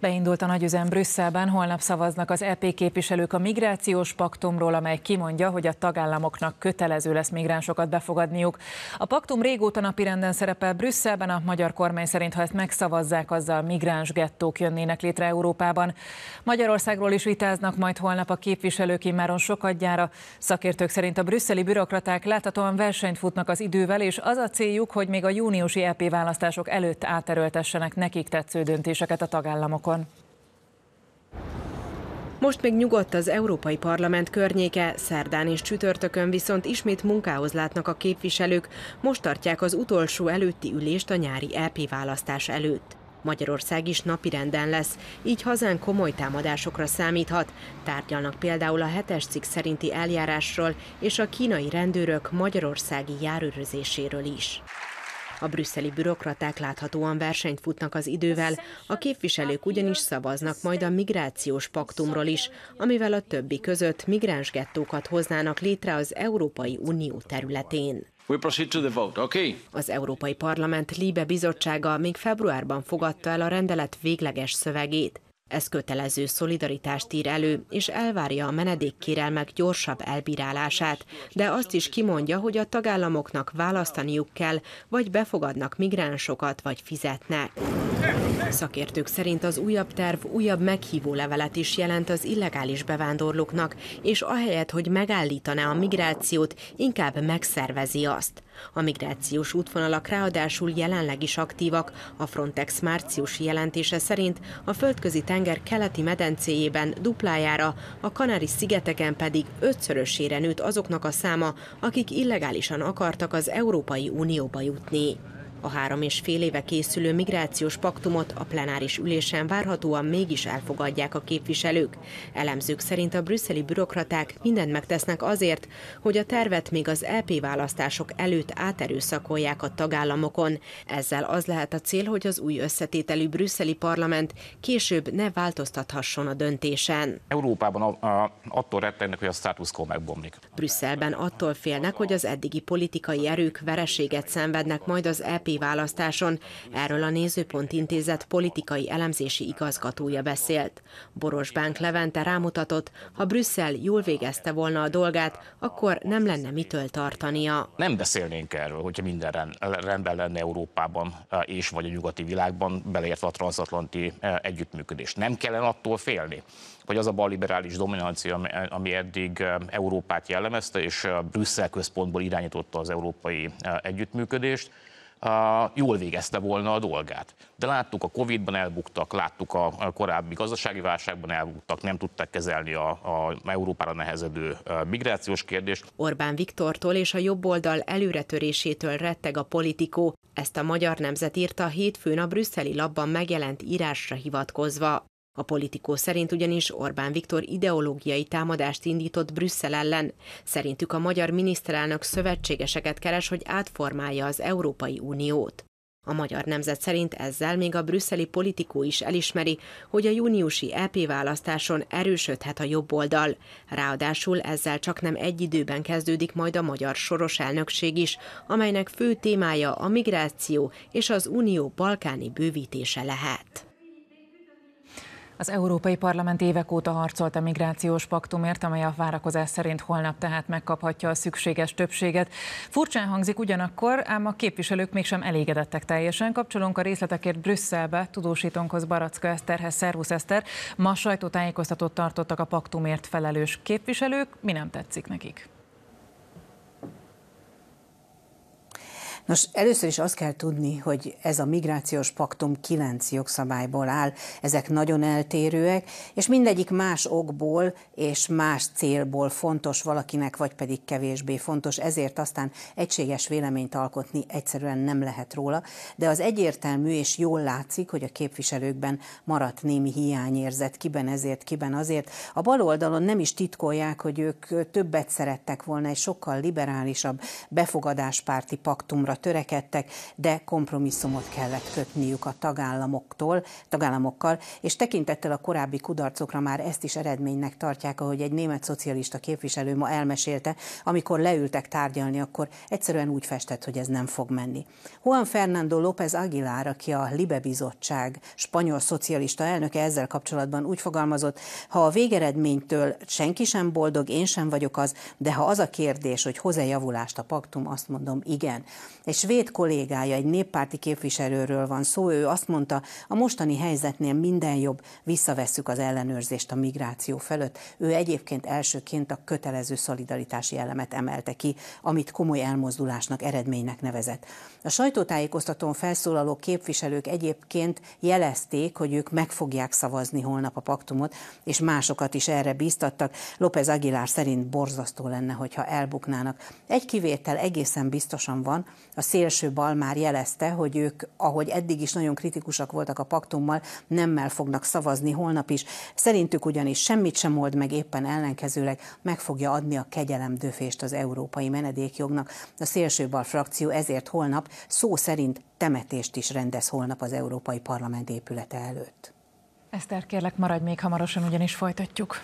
Beindult a nagyüzem Brüsszelben, holnap szavaznak az EP képviselők a migrációs paktumról, amely kimondja, hogy a tagállamoknak kötelező lesz migránsokat befogadniuk. A paktum régóta napirenden szerepel Brüsszelben, a magyar kormány szerint, ha ezt megszavazzák, azzal migráns gettók jönnének létre Európában. Magyarországról is vitáznak majd holnap a képviselők immáron sokadjára. Szakértők szerint a brüsszeli bürokraták láthatóan versenyt futnak az idővel, és az a céljuk, hogy még a júniusi EP választások előtt áteröltessenek nekik tetsző döntéseket a tagállamokon utakon. Most még nyugodt az Európai Parlament környéke, szerdán és csütörtökön viszont ismét munkához látnak a képviselők, most tartják az utolsó előtti ülést a nyári EP választás előtt. Magyarország is napirenden lesz, így hazán komoly támadásokra számíthat. Tárgyalnak például a hetes cikk szerinti eljárásról és a kínai rendőrök magyarországi járőrözéséről is. A brüsszeli bürokraták láthatóan versenyt futnak az idővel, a képviselők ugyanis szavaznak majd a migrációs paktumról is, amivel a többi között migráns gettókat hoznának létre az Európai Unió területén. We proceed to the vote, okay? Az Európai Parlament Líbe Bizottsága még februárban fogadta el a rendelet végleges szövegét. Ez kötelező szolidaritást ír elő, és elvárja a menedékkérelmek gyorsabb elbírálását, de azt is kimondja, hogy a tagállamoknak választaniuk kell, vagy befogadnak migránsokat, vagy fizetnek. Szakértők szerint az újabb terv újabb meghívó levelet is jelent az illegális bevándorlóknak, és ahelyett, hogy megállítaná a migrációt, inkább megszervezi azt. A migrációs útvonalak ráadásul jelenleg is aktívak. A Frontex márciusi jelentése szerint a földközi tenger keleti medencéjében duplájára, a Kanári-szigeteken pedig ötszörösére nőtt azoknak a száma, akik illegálisan akartak az Európai Unióba jutni. A három és fél éve készülő migrációs paktumot a plenáris ülésen várhatóan mégis elfogadják a képviselők. Elemzők szerint a brüsszeli bürokraták mindent megtesznek azért, hogy a tervet még az LP e választások előtt áterőszakolják a tagállamokon. Ezzel az lehet a cél, hogy az új összetételű brüsszeli parlament később ne változtathasson a döntésen. Európában a, a, attól rettegnek, hogy a status quo megbomlik. Brüsszelben attól félnek, hogy az eddigi politikai erők vereséget szenvednek majd az LP e EP választáson. Erről a Nézőpont Intézet politikai elemzési igazgatója beszélt. Boros Bánk Levente rámutatott, ha Brüsszel jól végezte volna a dolgát, akkor nem lenne mitől tartania. Nem beszélnénk erről, hogyha minden rendben lenne Európában e, és vagy a nyugati világban, beleértve a transatlanti e, együttműködést. Nem kellene attól félni hogy az a balliberális dominancia, ami eddig e, Európát jellemezte, és Brüsszel központból irányította az európai együttműködést, jól végezte volna a dolgát. De láttuk, a Covid-ban elbuktak, láttuk a korábbi gazdasági válságban elbuktak, nem tudták kezelni a, a Európára nehezedő migrációs kérdést. Orbán Viktortól és a jobboldal előretörésétől retteg a politikó. Ezt a magyar nemzet írta hétfőn a brüsszeli labban megjelent írásra hivatkozva. A politikó szerint ugyanis Orbán Viktor ideológiai támadást indított Brüsszel ellen. Szerintük a magyar miniszterelnök szövetségeseket keres, hogy átformálja az Európai Uniót. A magyar nemzet szerint ezzel még a brüsszeli politikó is elismeri, hogy a júniusi EP választáson erősödhet a jobb oldal. Ráadásul ezzel csak nem egy időben kezdődik majd a magyar soros elnökség is, amelynek fő témája a migráció és az unió balkáni bővítése lehet. Az Európai Parlament évek óta harcolt a migrációs paktumért, amely a várakozás szerint holnap tehát megkaphatja a szükséges többséget. Furcsán hangzik ugyanakkor, ám a képviselők mégsem elégedettek teljesen. Kapcsolunk a részletekért Brüsszelbe, tudósítónkhoz Baracka Eszterhez. Szervusz Eszter! Ma sajtótájékoztatót tartottak a paktumért felelős képviselők. Mi nem tetszik nekik? Nos, először is azt kell tudni, hogy ez a migrációs paktum kilenc jogszabályból áll, ezek nagyon eltérőek, és mindegyik más okból és más célból fontos valakinek, vagy pedig kevésbé fontos, ezért aztán egységes véleményt alkotni egyszerűen nem lehet róla, de az egyértelmű és jól látszik, hogy a képviselőkben maradt némi hiányérzet, kiben ezért, kiben azért. A bal oldalon nem is titkolják, hogy ők többet szerettek volna egy sokkal liberálisabb befogadáspárti paktumra törekedtek, de kompromisszumot kellett kötniük a tagállamoktól, tagállamokkal, és tekintettel a korábbi kudarcokra már ezt is eredménynek tartják, ahogy egy német szocialista képviselő ma elmesélte, amikor leültek tárgyalni, akkor egyszerűen úgy festett, hogy ez nem fog menni. Juan Fernando López Aguilar, aki a Libe Bizottság spanyol szocialista elnöke ezzel kapcsolatban úgy fogalmazott, ha a végeredménytől senki sem boldog, én sem vagyok az, de ha az a kérdés, hogy hoz-e javulást a paktum, azt mondom igen. Egy svéd kollégája, egy néppárti képviselőről van szó, ő azt mondta, a mostani helyzetnél minden jobb, visszavesszük az ellenőrzést a migráció felett. Ő egyébként elsőként a kötelező szolidaritási elemet emelte ki, amit komoly elmozdulásnak, eredménynek nevezett. A sajtótájékoztatón felszólaló képviselők egyébként jelezték, hogy ők meg fogják szavazni holnap a paktumot, és másokat is erre bíztattak. López Aguilar szerint borzasztó lenne, hogyha elbuknának. Egy kivétel egészen biztosan van, a szélső bal már jelezte, hogy ők, ahogy eddig is nagyon kritikusak voltak a paktummal, nemmel fognak szavazni holnap is. Szerintük ugyanis semmit sem old meg, éppen ellenkezőleg meg fogja adni a kegyelem döfést az európai menedékjognak. A szélső bal frakció ezért holnap szó szerint temetést is rendez holnap az Európai Parlament épülete előtt. Eszter, kérlek maradj még hamarosan, ugyanis folytatjuk.